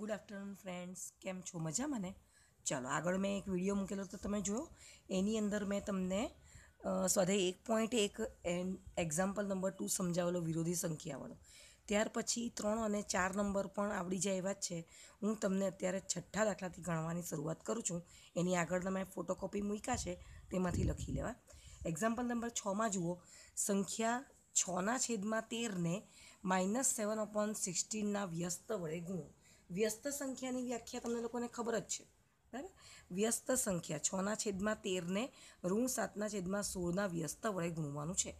good afternoon friends કેમ છો મજા મને ચાલો આગળ મેં એક વિડીયો મૂકેલો તો તમે જુઓ એની અંદર મેં તમને સ્વાધ્યાય એક પોઈન્ટ એક એક્ઝામ્પલ નંબર ટુ સમજાવેલો વિરોધી સંખ્યાવાળો ત્યાર પછી ત્રણ અને ચાર નંબર પણ આવડી જાય એવા જ છે હું તમને અત્યારે છઠ્ઠા દાખલાથી ગણવાની શરૂઆત કરું છું એની આગળ તમે ફોટોકોપી મૂક્યા છે તેમાંથી લખી લેવા એક્ઝામ્પલ નંબર છમાં જુઓ સંખ્યા છના છેદમાં તેરને માઇનસ સેવન અપોન સિક્સટીનના વ્યસ્ત વડે ગુણો વ્યસ્ત સંખ્યાની વ્યાખ્યા તમને લોકોને ખબર જ છે બરાબર વ્યસ્ત સંખ્યા છના છેદમાં તેરને ઋણ સાતના છેદમાં સોળના વ્યસ્ત વડે ગુણવાનું છે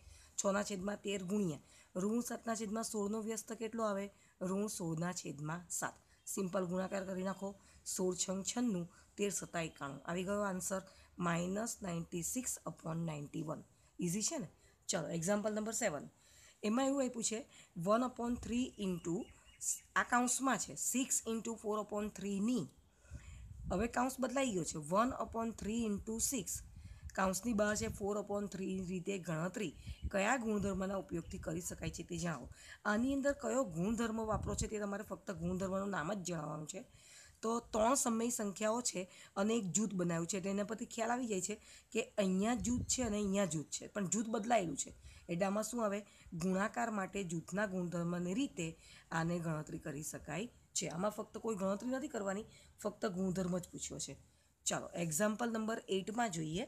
છના છેદમાં તેર ગુણ્યા ઋણ સાતના છેદમાં સોળનો વ્યસ્ત કેટલો આવે ઋણ સોળના છેદમાં સાત સિમ્પલ ગુણાકાર કરી નાખો સોળ છંગ છન્નું તેર સત્તા એકાણું આવી ગયો answer minus ninety six upon ninety one easy છે ને ચલો એક્ઝામ્પલ નંબર સેવન એમાં એવું આપ્યું છે વન અપોન થ્રી ઇન્ટુ આ કાઉન્સમાં છે સિક્સ ઇન્ટુ ફોર અપોન થ્રીની હવે કાઉન્સ બદલાઈ ગયો છે one upon three into six કાઉન્સની બહાર છે ફોર અપોન થ્રી રીતે ગણતરી કયા ગુણધર્મના ઉપયોગથી કરી શકાય છે તે જાણો આની અંદર કયો ગુણધર્મ વાપરો છે તે તમારે ફક્ત ગુણધર્મનું નામ જ જણાવવાનું છે તો ત્રણ સમય સંખ્યાઓ છે અને એક જૂથ બનાવ્યું છે એના પરથી ખ્યાલ આવી જાય છે કે અહીંયા જૂથ છે અને અહીંયા જૂથ છે પણ જૂથ બદલાયેલું છે એટલે આમાં શું આવે ગુણાકાર માટે જૂથના ગુણધર્મની રીતે આને ગણતરી કરી શકાય છે આમાં ફક્ત કોઈ ગણતરી નથી કરવાની ફક્ત ગુણધર્મ જ પૂછ્યો છે ચાલો એક્ઝામ્પલ નંબર એટમાં જોઈએ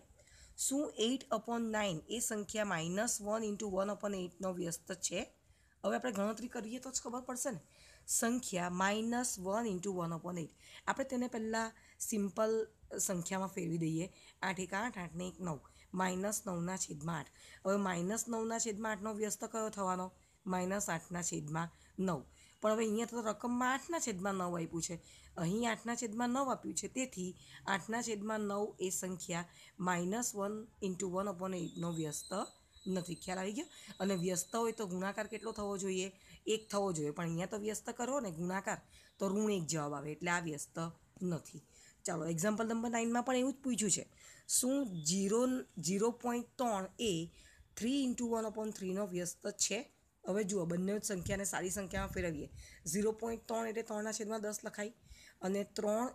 શું એઇટ અપોન નાઇન એ સંખ્યા minus one into one upon એઇટનો વ્યસ્ત છે હવે આપણે ગણતરી કરીએ તો જ ખબર પડશે ને સંખ્યા minus one into one upon eight આપણે તેને પહેલાં સિમ્પલ સંખ્યામાં ફેરવી દઈએ આઠ એક આઠ આઠને એક નવ માઇનસ નવના છેદમાં આઠ હવે માઇનસ નવના છેદમાં આઠનો વ્યસ્ત કયો થવાનો માઇનસ આઠના છેદમાં નવ પણ હવે અહીંયા તો રકમમાં આઠના છેદમાં નવ આપ્યું છે અહીં આઠના છેદમાં નવ આપ્યું છે તેથી આઠના છેદમાં નવ એ સંખ્યા minus one into one upon એટનો વ્યસ્ત નથી ખ્યાલ આવી ગયો અને વ્યસ્ત હોય તો ગુણાકાર કેટલો થવો જોઈએ એક થવો જોઈએ પણ અહીંયા તો વ્યસ્ત કરો ને ગુણાકાર તો ઋણ એક જવાબ આવે એટલે આ વ્યસ્ત નથી ચાલો એક્ઝામ્પલ નંબર નાઇનમાં પણ એવું જ પૂછ્યું છે શું જીરો જીરો પોઈન્ટ ત્રણ એ થ્રી ઇન્ટુ વન અપોન થ્રીનો વ્યસ્ત છે હવે જુઓ બંને જ સંખ્યાને સારી સંખ્યામાં ફેરવીએ ઝીરો પોઈન્ટ ત્રણ એટલે ત્રણના છેદમાં દસ લખાય અને ત્રણ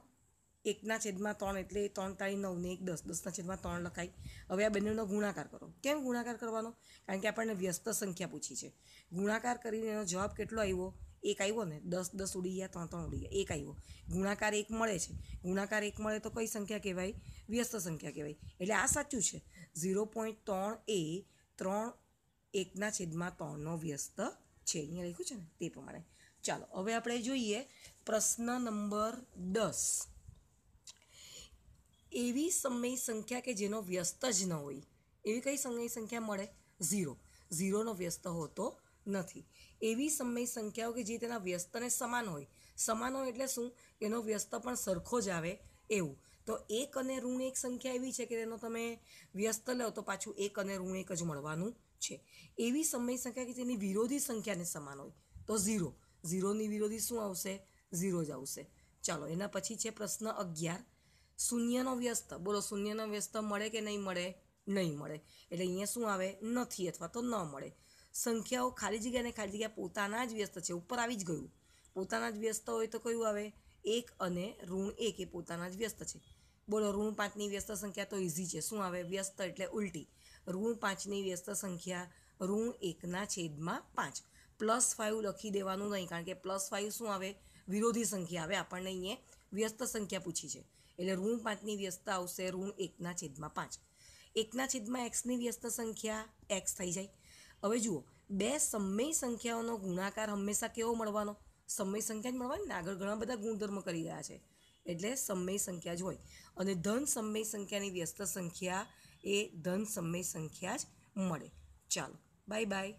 એકના છેદમાં ત્રણ એટલે ત્રણ તાળી નવને એક દસ દસના છેદમાં ત્રણ લખાય હવે આ બંનેનો ગુણાકાર કરો કેમ ગુણાકાર કરવાનો કારણ કે આપણને વ્યસ્ત સંખ્યા પૂછી છે ગુણાકાર કરીને એનો જવાબ કેટલો આવ્યો એક આવ્યો ને દસ દસ ઉડી ગયા ત્રણ ત્રણ ઉડી ગયા એક આવ્યો ગુણાકાર એક મળે છે ગુણાકાર એક મળે તો કઈ સંખ્યા કહેવાય વ્યસ્ત સંખ્યા કહેવાય એટલે આ સાચું છે ઝીરો પોઈન્ટ ત્રણ એ ત્રણ એકના છેદમાં ત્રણનો વ્યસ્ત છે અહીંયા લખ્યું છે ને તે પ્રમાણે ચાલો હવે આપણે જોઈએ પ્રશ્ન નંબર દસ એવી સમય સંખ્યા કે જેનો વ્યસ્ત જ ન હોય એવી કઈ સમય સંખ્યા મળે ઝીરો ઝીરોનો વ્યસ્ત હોતો નથી એવી સમય સંખ્યાઓ કે જે તેના વ્યસ્તને સમાન હોય સમાન હોય એટલે શું એનો વ્યસ્ત પણ સરખો જ આવે એવું તો એક અને ઋણ એક સંખ્યા એવી છે કે તેનો તમે વ્યસ્ત લો તો પાછું એક અને ઋણ એક જ મળવાનું છે એવી સમય સંખ્યા કે જેની વિરોધી સંખ્યાને સમાન હોય તો ઝીરો ઝીરોની વિરોધી શું આવશે ઝીરો જ આવશે ચાલો એના પછી છે પ્રશ્ન અગિયાર શૂન્યનો વ્યસ્ત બોલો શૂન્યનો વ્યસ્ત મળે કે નહીં મળે નહીં મળે એટલે અહીંયા શું આવે નથી અથવા તો ન મળે સંખ્યાઓ ખાલી જગ્યાને ખાલી જગ્યા પોતાના જ વ્યસ્ત છે ઉપર આવી જ ગયું પોતાના જ વ્યસ્ત હોય તો કયું આવે એક અને ઋણ એક એ પોતાના જ વ્યસ્ત છે બોલો ઋણ પાંચની વ્યસ્ત સંખ્યા તો ઇઝી છે શું આવે વ્યસ્ત એટલે ઉલટી ઋણ પાંચની વ્યસ્ત સંખ્યા ઋણ એકના છેદમાં પાંચ પ્લસ ફાઇવ લખી દેવાનું નહીં કારણ કે પ્લસ ફાઇવ શું આવે વિરોધી સંખ્યા આવે આપણને અહીંયા વ્યસ્ત સંખ્યા પૂછી છે એટલે ઋણ પાંચની વ્યસ્ત આવશે ઋણ એકના છેદમાં પાંચ એકના છેદમાં એક્સની વ્યસ્ત સંખ્યા એક્સ થઈ જાય હવે જુઓ બે સમય સંખ્યાઓનો ગુણાકાર હંમેશા કેવો મળવાનો સમય સંખ્યા જ મળવાની ને આગળ ઘણા બધા ગુણધર્મ કરી રહ્યા છે એટલે સમય સંખ્યા જ હોય અને ધન સમય સંખ્યાની વ્યસ્ત સંખ્યા એ ધન સમય સંખ્યા જ મળે ચાલો બાય બાય